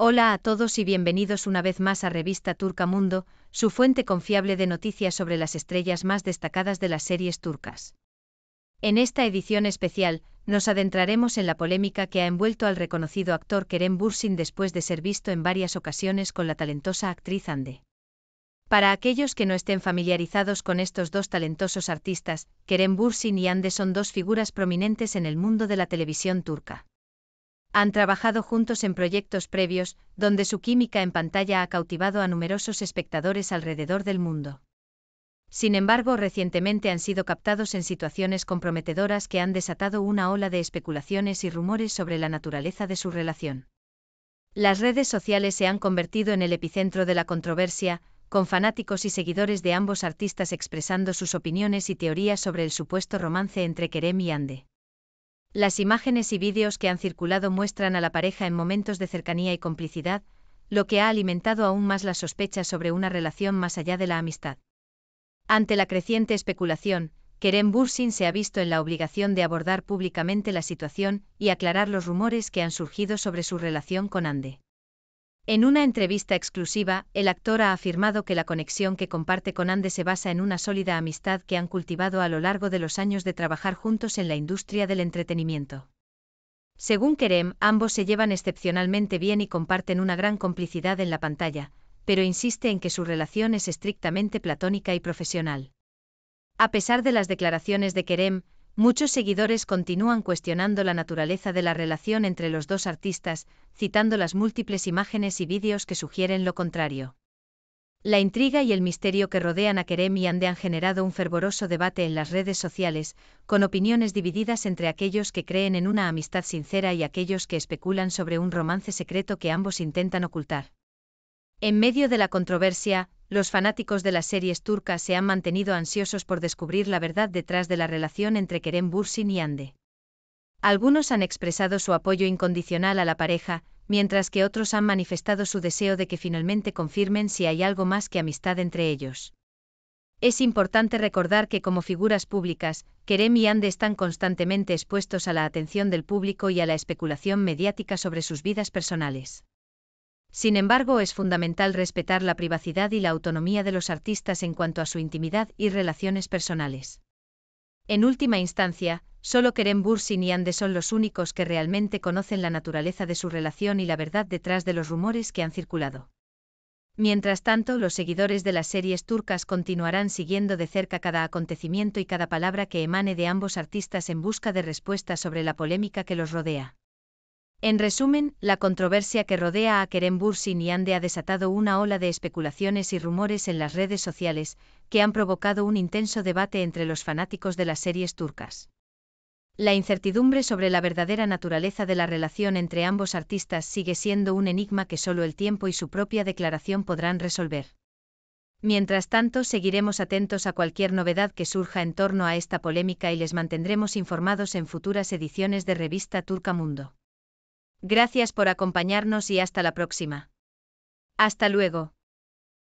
Hola a todos y bienvenidos una vez más a Revista Turca Mundo, su fuente confiable de noticias sobre las estrellas más destacadas de las series turcas. En esta edición especial, nos adentraremos en la polémica que ha envuelto al reconocido actor Kerem Bursin después de ser visto en varias ocasiones con la talentosa actriz Ande. Para aquellos que no estén familiarizados con estos dos talentosos artistas, Kerem Bursin y Ande son dos figuras prominentes en el mundo de la televisión turca. Han trabajado juntos en proyectos previos, donde su química en pantalla ha cautivado a numerosos espectadores alrededor del mundo. Sin embargo, recientemente han sido captados en situaciones comprometedoras que han desatado una ola de especulaciones y rumores sobre la naturaleza de su relación. Las redes sociales se han convertido en el epicentro de la controversia, con fanáticos y seguidores de ambos artistas expresando sus opiniones y teorías sobre el supuesto romance entre Kerem y Ande. Las imágenes y vídeos que han circulado muestran a la pareja en momentos de cercanía y complicidad, lo que ha alimentado aún más las sospechas sobre una relación más allá de la amistad. Ante la creciente especulación, Kerem Bursin se ha visto en la obligación de abordar públicamente la situación y aclarar los rumores que han surgido sobre su relación con Ande. En una entrevista exclusiva, el actor ha afirmado que la conexión que comparte con Ande se basa en una sólida amistad que han cultivado a lo largo de los años de trabajar juntos en la industria del entretenimiento. Según Kerem, ambos se llevan excepcionalmente bien y comparten una gran complicidad en la pantalla, pero insiste en que su relación es estrictamente platónica y profesional. A pesar de las declaraciones de Kerem, Muchos seguidores continúan cuestionando la naturaleza de la relación entre los dos artistas, citando las múltiples imágenes y vídeos que sugieren lo contrario. La intriga y el misterio que rodean a Kerem y Ande han generado un fervoroso debate en las redes sociales, con opiniones divididas entre aquellos que creen en una amistad sincera y aquellos que especulan sobre un romance secreto que ambos intentan ocultar. En medio de la controversia, los fanáticos de las series turcas se han mantenido ansiosos por descubrir la verdad detrás de la relación entre Kerem Bursin y Ande. Algunos han expresado su apoyo incondicional a la pareja, mientras que otros han manifestado su deseo de que finalmente confirmen si hay algo más que amistad entre ellos. Es importante recordar que como figuras públicas, Kerem y Ande están constantemente expuestos a la atención del público y a la especulación mediática sobre sus vidas personales. Sin embargo, es fundamental respetar la privacidad y la autonomía de los artistas en cuanto a su intimidad y relaciones personales. En última instancia, solo Kerem Bursin y Andes son los únicos que realmente conocen la naturaleza de su relación y la verdad detrás de los rumores que han circulado. Mientras tanto, los seguidores de las series turcas continuarán siguiendo de cerca cada acontecimiento y cada palabra que emane de ambos artistas en busca de respuestas sobre la polémica que los rodea. En resumen, la controversia que rodea a Kerem Bursin y Ande ha desatado una ola de especulaciones y rumores en las redes sociales, que han provocado un intenso debate entre los fanáticos de las series turcas. La incertidumbre sobre la verdadera naturaleza de la relación entre ambos artistas sigue siendo un enigma que solo el tiempo y su propia declaración podrán resolver. Mientras tanto, seguiremos atentos a cualquier novedad que surja en torno a esta polémica y les mantendremos informados en futuras ediciones de Revista Turca Mundo. Gracias por acompañarnos y hasta la próxima. Hasta luego.